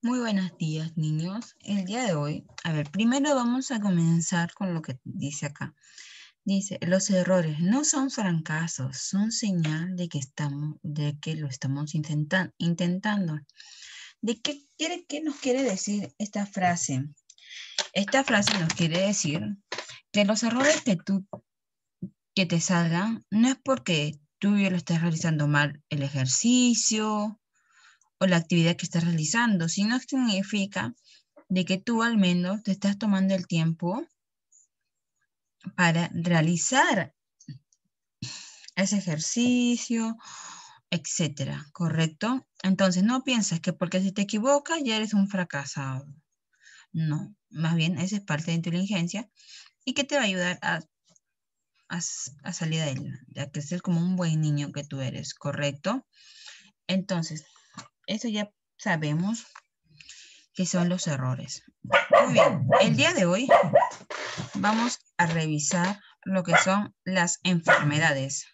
Muy buenos días, niños. El día de hoy, a ver, primero vamos a comenzar con lo que dice acá. Dice, los errores no son fracasos, son señal de que, estamos, de que lo estamos intentando. ¿De qué, quiere, qué nos quiere decir esta frase? Esta frase nos quiere decir que los errores que, tú, que te salgan no es porque tú ya lo estés realizando mal el ejercicio, o la actividad que estás realizando, sino significa de que tú al menos te estás tomando el tiempo para realizar ese ejercicio, etcétera, ¿correcto? Entonces, no piensas que porque si te equivocas ya eres un fracasado. No, más bien esa es parte de inteligencia y que te va a ayudar a, a, de salir adelante, a crecer como un buen niño que tú eres, ¿correcto? Entonces, eso ya sabemos que son los errores. Muy bien, el día de hoy vamos a revisar lo que son las enfermedades.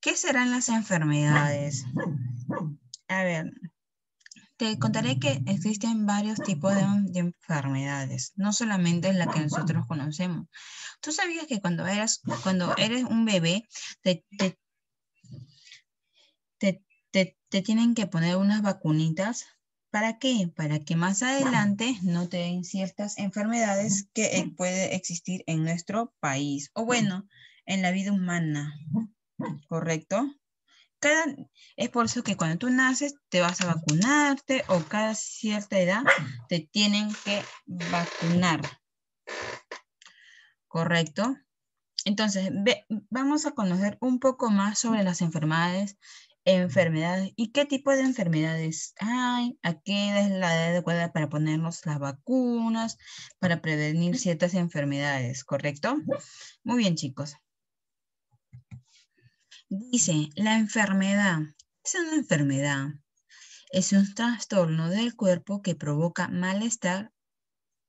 ¿Qué serán las enfermedades? A ver, te contaré que existen varios tipos de, enfermedades, no solamente la que nosotros conocemos. ¿Tú sabías que cuando, eras, cuando eres un bebé te, te, tienen que poner unas vacunitas. ¿Para qué? Para que más adelante no te den ciertas enfermedades que eh, puede existir en nuestro país o bueno, en la vida humana. ¿Correcto? Cada, es por eso que cuando tú naces te vas a vacunarte o cada cierta edad te tienen que vacunar. ¿Correcto? Entonces, vamos a conocer un poco más sobre las enfermedades Enfermedades. ¿Y qué tipo de enfermedades hay? ¿A qué es la adecuada para ponernos las vacunas, para prevenir ciertas enfermedades? ¿Correcto? Muy bien, chicos. Dice, la enfermedad. es una enfermedad? Es un trastorno del cuerpo que provoca malestar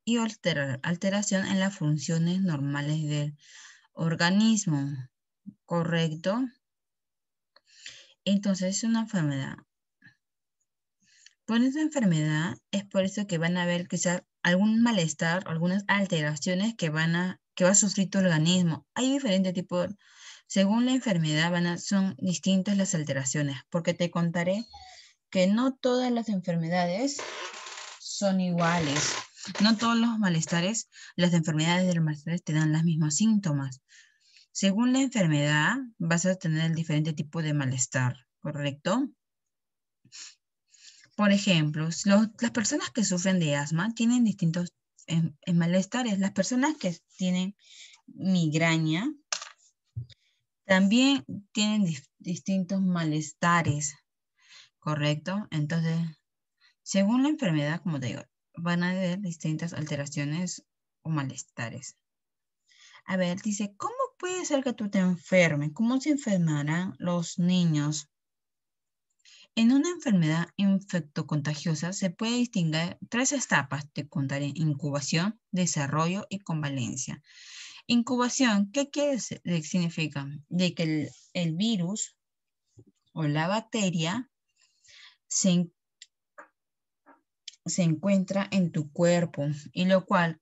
y alteración en las funciones normales del organismo. ¿Correcto? Entonces es una enfermedad. Por esa enfermedad es por eso que van a haber quizás algún malestar, algunas alteraciones que, van a, que va a sufrir tu organismo. Hay diferentes tipos, según la enfermedad van son distintas las alteraciones, porque te contaré que no todas las enfermedades son iguales. No todos los malestares, las enfermedades del los te dan los mismos síntomas. Según la enfermedad, vas a tener el diferente tipo de malestar, ¿correcto? Por ejemplo, las personas que sufren de asma tienen distintos eh, eh, malestares. Las personas que tienen migraña también tienen distintos malestares, ¿correcto? Entonces, según la enfermedad, como te digo, van a haber distintas alteraciones o malestares. A ver, dice, ¿cómo puede ser que tú te enfermes? ¿Cómo se enfermarán los niños? En una enfermedad infectocontagiosa se puede distinguir tres etapas, te contaré, incubación, desarrollo y convalencia. Incubación, ¿qué quiere, significa? De que el, virus o la bacteria se, se encuentra en tu cuerpo y lo cual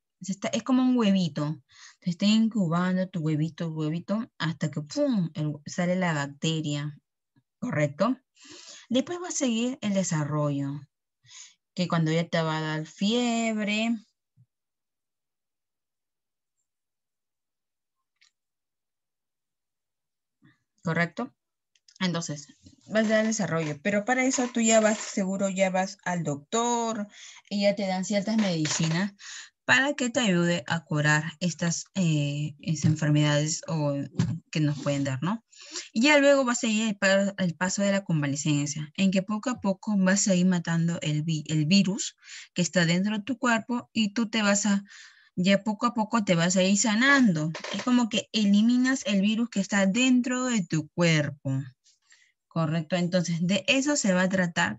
es como un huevito. Te está incubando tu huevito, huevito, hasta que sale la bacteria, ¿correcto? Después va a seguir el desarrollo, que cuando ya te va a dar fiebre, ¿correcto? Entonces, vas a dar desarrollo, pero para eso tú ya vas, seguro ya vas al doctor y ya te dan ciertas medicinas para que te ayude a curar estas eh, enfermedades o, que nos pueden dar, ¿no? Y ya luego vas a ir al paso de la convalecencia, en que poco a poco vas a ir matando el, el virus que está dentro de tu cuerpo y tú te vas a, ya poco a poco te vas a ir sanando. Es como que eliminas el virus que está dentro de tu cuerpo. Correcto, entonces de eso se va a tratar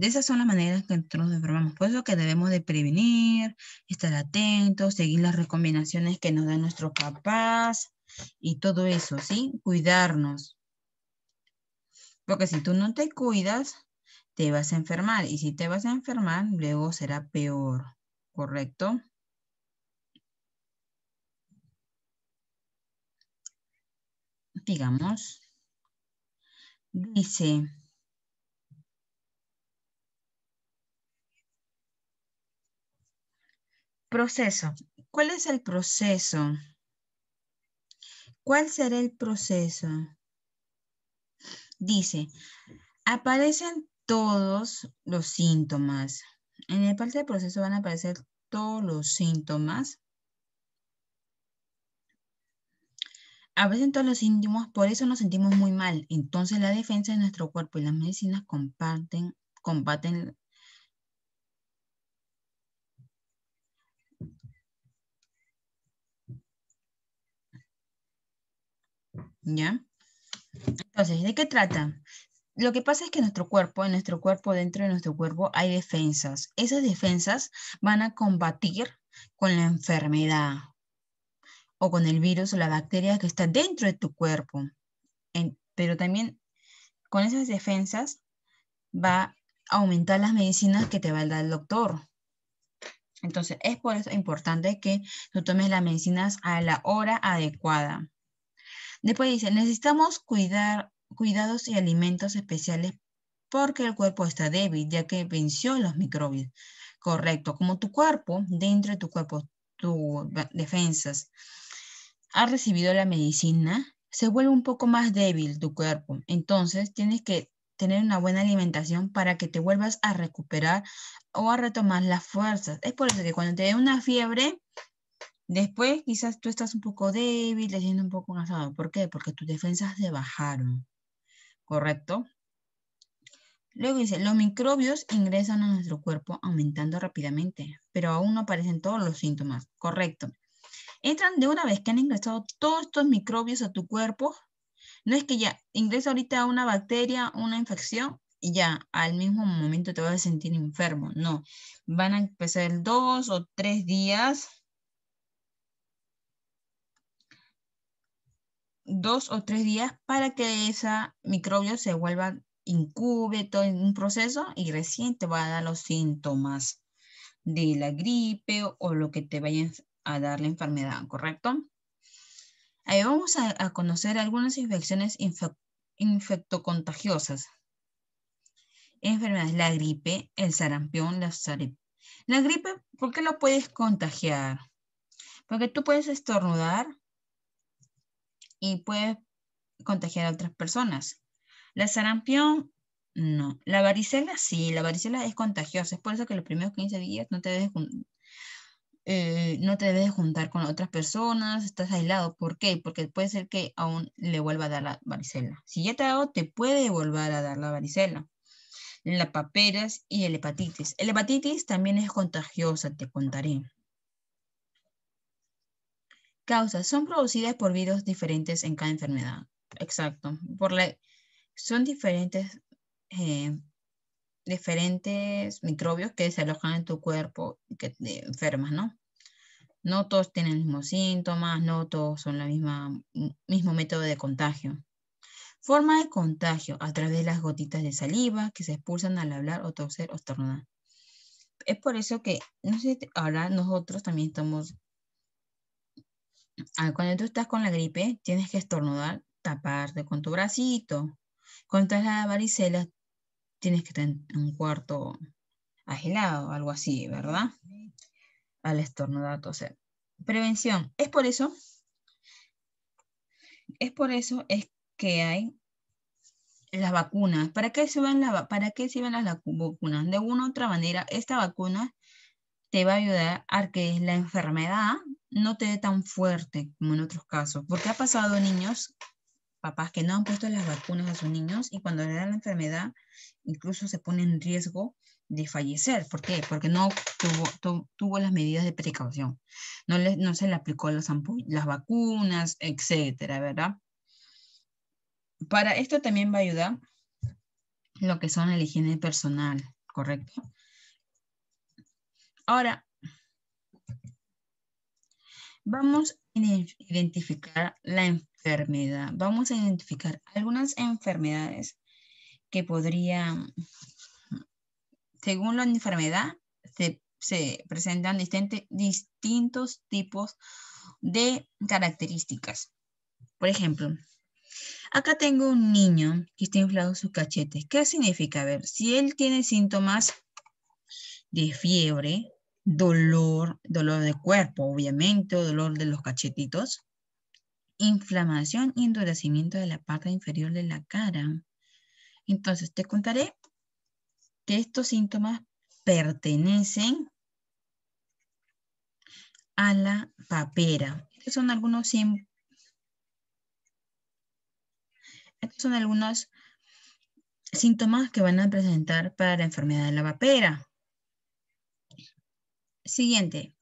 de esas son las maneras que nosotros nos enfermamos. Por eso que debemos de prevenir, estar atentos, seguir las recomendaciones que nos dan nuestros papás y todo eso, ¿sí? Cuidarnos. Porque si tú no te cuidas, te vas a enfermar. Y si te vas a enfermar, luego será peor, ¿correcto? Digamos. Dice, Proceso. ¿Cuál es el proceso? ¿Cuál será el proceso? Dice, aparecen todos los síntomas. En el parte del proceso van a aparecer todos los síntomas. Aparecen todos los síntomas, por eso nos sentimos muy mal. Entonces la defensa de nuestro cuerpo y las medicinas comparten, combaten ¿ya? Entonces, ¿de qué trata? Lo que pasa es que nuestro cuerpo, en nuestro cuerpo, dentro de nuestro cuerpo, hay defensas. Esas defensas van a combatir con la enfermedad o con el virus o la bacteria que está dentro de tu cuerpo. pero también con esas defensas va a aumentar las medicinas que te va a dar el doctor. Entonces, es por eso importante que tú tomes las medicinas a la hora adecuada. Después dice, necesitamos cuidar, cuidados y alimentos especiales porque el cuerpo está débil, ya que venció los microbios. Correcto, como tu cuerpo, dentro de tu cuerpo, tus defensas, ha recibido la medicina, se vuelve un poco más débil tu cuerpo. Entonces, tienes que tener una buena alimentación para que te vuelvas a recuperar o a retomar las fuerzas. Es por eso que cuando te dé una fiebre, Después quizás tú estás un poco débil, leyendo un poco cansado. ¿Por qué? Porque tus defensas se bajaron. ¿Correcto? Luego dice, los microbios ingresan a nuestro cuerpo aumentando rápidamente, pero aún no aparecen todos los síntomas. Correcto. Entran de una vez que han ingresado todos estos microbios a tu cuerpo. No es que ya ingresa ahorita una bacteria, una infección y ya al mismo momento te vas a sentir enfermo. No, van a empezar dos o tres días dos o tres días para que ese microbio se vuelva incube, en un proceso y recién te va a dar los síntomas de la gripe o, lo que te vaya a dar la enfermedad, ¿correcto? Ahí vamos a, conocer algunas infecciones infectocontagiosas. Enfermedades, la gripe, el sarampión, la sarip. La gripe, ¿por qué la puedes contagiar? Porque tú puedes estornudar, y puede contagiar a otras personas. La sarampión, no. La varicela, sí, la varicela es contagiosa. Es por eso que los primeros 15 días no te debes, eh, no te debes juntar con otras personas, estás aislado. ¿Por qué? Porque puede ser que aún le vuelva a dar la varicela. Si ya te ha dado, te puede volver a dar la varicela. La paperas y el hepatitis. El hepatitis también es contagiosa, te contaré. Causas. Son producidas por virus diferentes en cada enfermedad. Exacto. Por la, son diferentes, eh, diferentes microbios que se alojan en tu cuerpo que te enfermas, ¿no? No todos tienen los mismos síntomas, no todos son el mismo método de contagio. Forma de contagio a través de las gotitas de saliva que se expulsan al hablar o toser o estornudar. Es por eso que no sé, ahora nosotros también estamos Ah, cuando tú estás con la gripe, tienes que estornudar, taparte con tu bracito. Cuando estás la varicela, tienes que estar en un cuarto agilado, algo así, ¿verdad? Al estornudar, toser. Prevención. Es por eso, es por eso es que hay las vacunas. ¿Para qué sirven, para las vacunas? De una u otra manera, esta vacuna te va a ayudar a que la enfermedad no te dé tan fuerte como en otros casos. Porque ha pasado niños, papás que no han puesto las vacunas a sus niños y cuando le dan la enfermedad incluso se pone en riesgo de fallecer. ¿Por qué? Porque no tuvo, las medidas de precaución. No, se le aplicó las, las vacunas, etcétera, ¿verdad? Para esto también va a ayudar lo que son la higiene personal, ¿correcto? Ahora, vamos a identificar la enfermedad. Vamos a identificar algunas enfermedades que podrían, según la enfermedad, se, presentan distintos tipos de características. Por ejemplo, acá tengo un niño que está inflado sus cachetes. ¿Qué significa? A ver, si él tiene síntomas de fiebre, dolor, dolor de cuerpo, obviamente, o dolor de los cachetitos, inflamación y endurecimiento de la parte inferior de la cara. Entonces, te contaré que estos síntomas pertenecen a la papera. Estos son algunos estos son algunos síntomas que van a presentar para la enfermedad de la papera. Siguiente.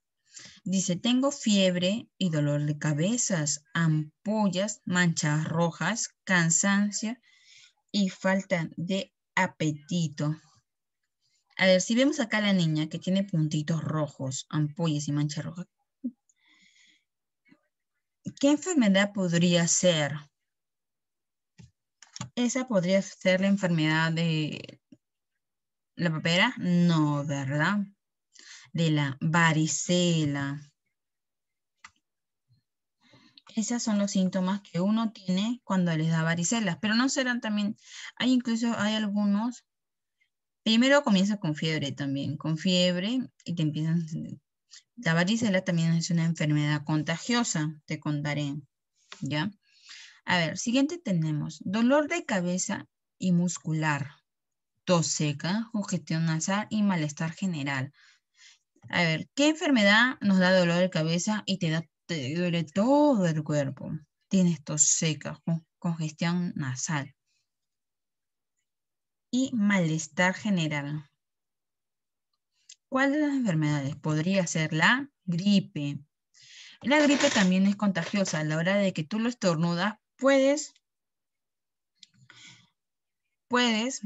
Dice, tengo fiebre y dolor de cabezas, ampollas, manchas rojas, cansancio y falta de apetito. A ver, si vemos acá a la niña que tiene puntitos rojos, ampollas y manchas rojas, ¿qué enfermedad podría ser? ¿Esa podría ser la enfermedad de la papera? No, ¿verdad? de la varicela. Esos son los síntomas que uno tiene cuando les da varicela, pero no serán también, hay incluso, hay algunos, primero comienza con fiebre también, con fiebre y te empiezan, la varicela también es una enfermedad contagiosa, te contaré, ¿ya? A ver, siguiente tenemos dolor de cabeza y muscular, tos seca, congestión nasal y malestar general. A ver, ¿qué enfermedad nos da dolor de cabeza y te, da, duele todo el cuerpo? Tienes tos seca, congestión nasal y malestar general. ¿Cuál de las enfermedades podría ser la gripe? La gripe también es contagiosa. A la hora de que tú lo estornudas, puedes, puedes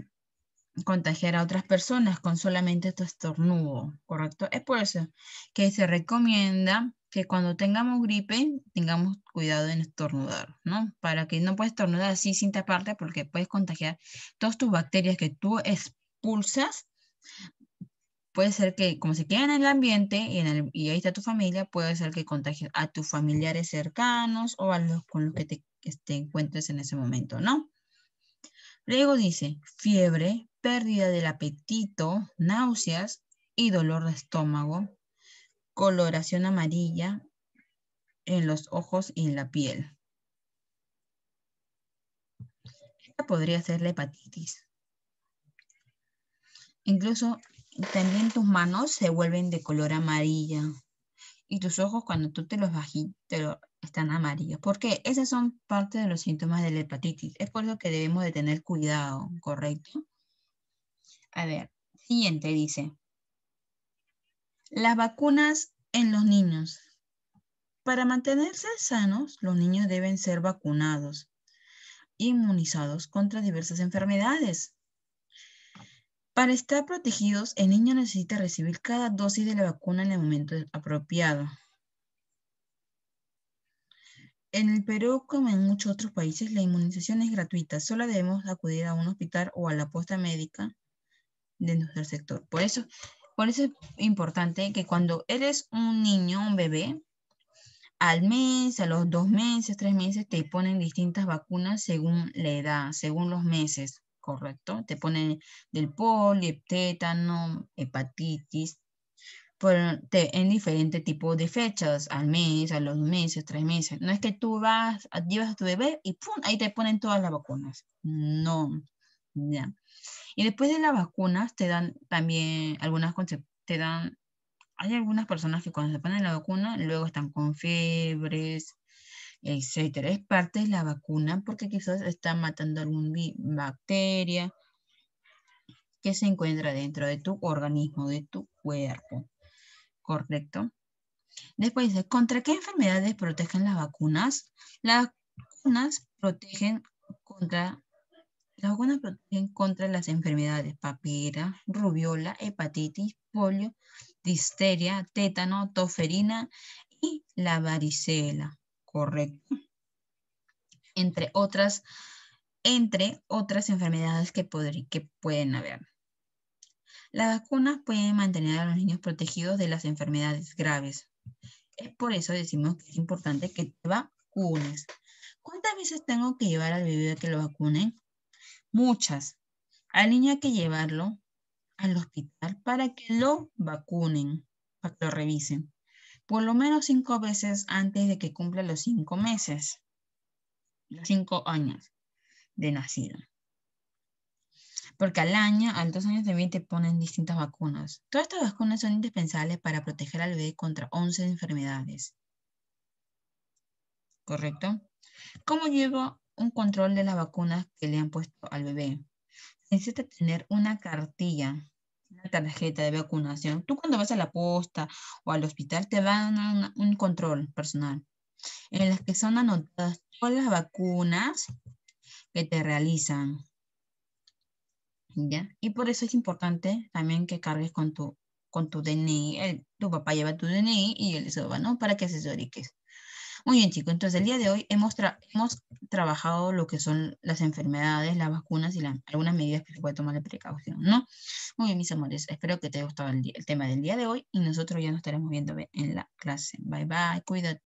contagiar a otras personas con solamente tu estornudo, ¿correcto? Es por eso que se recomienda que cuando tengamos gripe tengamos cuidado en estornudar, ¿no? Para que no puedas estornudar así sin taparte porque puedes contagiar todas tus bacterias que tú expulsas. Puede ser que como se quedan en el ambiente y, en y ahí está tu familia, puede ser que contagies a tus familiares cercanos o a los con los que te, te encuentres en ese momento, ¿no? Luego dice, fiebre, pérdida del apetito, náuseas y dolor de estómago, coloración amarilla en los ojos y en la piel. Esta podría ser la hepatitis. Incluso también tus manos se vuelven de color amarilla y tus ojos cuando tú te los bajas están amarillos. Porque esas son parte de los síntomas de la hepatitis. Es por eso que debemos de tener cuidado, ¿correcto? A ver, siguiente dice. Las vacunas en los niños. Para mantenerse sanos, los niños deben ser vacunados, inmunizados contra diversas enfermedades. Para estar protegidos, el niño necesita recibir cada dosis de la vacuna en el momento apropiado. En el Perú, como en muchos otros países, la inmunización es gratuita. Solo debemos acudir a un hospital o a la posta médica de del sector. Por eso, por eso es importante que cuando eres un niño, un bebé, al mes, a los dos meses, tres meses, te ponen distintas vacunas según la edad, según los meses, ¿correcto? Te ponen del polio, tétano, hepatitis, en diferente tipo de fechas, al mes, a los meses, tres meses. No es que tú vas, llevas a tu bebé y ¡pum! Ahí te ponen todas las vacunas. No, ya. Y después de las vacunas te dan también algunas te dan hay algunas personas que cuando se ponen la vacuna luego están con fiebres, etcétera. Es parte de la vacuna porque quizás está matando alguna bacteria que se encuentra dentro de tu organismo, de tu cuerpo. ¿Correcto? Después dice, ¿contra qué enfermedades protegen las vacunas? Las vacunas protegen contra las vacunas protegen contra las enfermedades papera, rubiola, hepatitis, polio, disteria, tétano, toferina y la varicela, correcto. Entre otras, entre otras enfermedades que, que pueden haber. Las vacunas pueden mantener a los niños protegidos de las enfermedades graves. Es por eso decimos que es importante que te vacunes. ¿Cuántas veces tengo que llevar al bebé a que lo vacunen? muchas, al niño hay que llevarlo al hospital para que lo vacunen, para que lo revisen, por lo menos cinco veces antes de que cumpla los cinco meses, los cinco años de nacido. Porque al año, a los dos años vida te ponen distintas vacunas. Todas estas vacunas son indispensables para proteger al bebé contra 11 enfermedades. ¿Correcto? ¿Cómo llevo un control de las vacunas que le han puesto al bebé. necesita tener una cartilla, una tarjeta de vacunación. Tú cuando vas a la posta o al hospital te van un control personal en las que son anotadas todas las vacunas que te realizan. ¿Ya? Y por eso es importante también que cargues con tu, con tu DNI. tu papá lleva tu DNI y él se va, ¿no? Para que asesoriques. Muy bien, chicos, entonces el día de hoy hemos, hemos trabajado lo que son las enfermedades, las vacunas y algunas medidas que se puede tomar de precaución, ¿no? Muy bien, mis amores, espero que te haya gustado el, el tema del día de hoy y nosotros ya nos estaremos viendo en la clase. Bye, bye, cuídate.